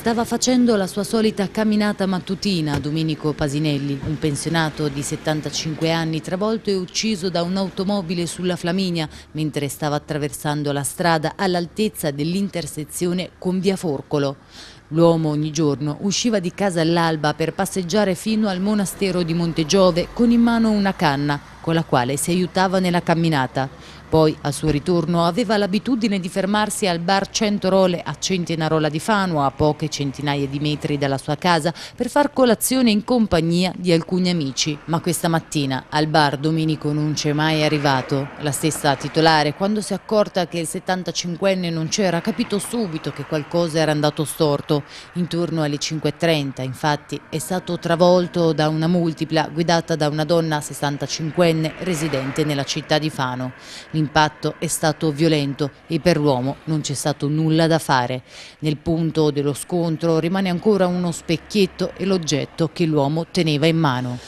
Stava facendo la sua solita camminata mattutina Domenico Pasinelli, un pensionato di 75 anni travolto e ucciso da un'automobile sulla Flaminia mentre stava attraversando la strada all'altezza dell'intersezione con Via Forcolo. L'uomo ogni giorno usciva di casa all'alba per passeggiare fino al monastero di Montegiove con in mano una canna con la quale si aiutava nella camminata. Poi, al suo ritorno, aveva l'abitudine di fermarsi al bar Centorole a Centinarola di Fano, a poche centinaia di metri dalla sua casa, per far colazione in compagnia di alcuni amici. Ma questa mattina al bar Domenico non c'è mai arrivato. La stessa titolare, quando si è accorta che il 75enne non c'era, ha capito subito che qualcosa era andato storto. Intorno alle 5.30, infatti, è stato travolto da una multipla guidata da una donna 65enne residente nella città di Fano. L'impatto è stato violento e per l'uomo non c'è stato nulla da fare. Nel punto dello scontro rimane ancora uno specchietto e l'oggetto che l'uomo teneva in mano.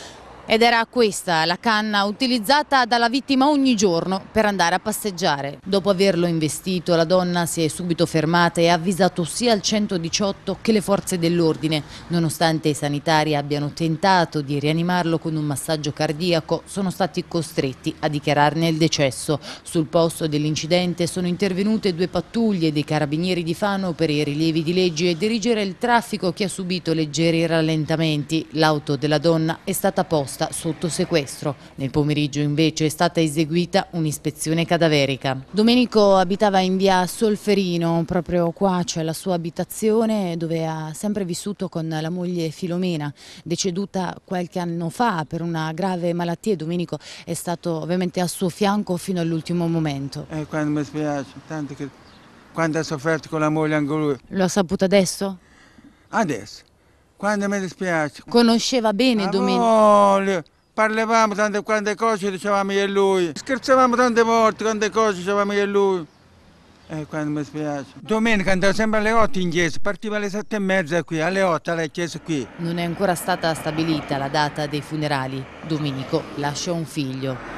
Ed era questa la canna utilizzata dalla vittima ogni giorno per andare a passeggiare. Dopo averlo investito, la donna si è subito fermata e ha avvisato sia il 118 che le forze dell'ordine. Nonostante i sanitari abbiano tentato di rianimarlo con un massaggio cardiaco, sono stati costretti a dichiararne il decesso. Sul posto dell'incidente sono intervenute due pattuglie dei carabinieri di Fano per i rilievi di legge e dirigere il traffico che ha subito leggeri rallentamenti. L'auto della donna è stata posta posta sotto sequestro. Nel pomeriggio invece è stata eseguita un'ispezione cadaverica. Domenico abitava in via Solferino, proprio qua c'è cioè la sua abitazione dove ha sempre vissuto con la moglie Filomena, deceduta qualche anno fa per una grave malattia Domenico è stato ovviamente al suo fianco fino all'ultimo momento. E eh, quando mi spiace, tanto che quando ha sofferto con la moglie anche lui. Lo ha saputo adesso? Adesso. Quando mi dispiace. Conosceva bene Domenico. Parlavamo tante quante cose, dicevamo io e lui. Scherzavamo tante volte, tante cose, dicevamo io e lui. Eh, quando mi spiace. Domenica andava sempre alle 8 in chiesa, partiva alle 7 e mezza qui, alle 8 alla chiesa qui. Non è ancora stata stabilita la data dei funerali. Domenico lascia un figlio.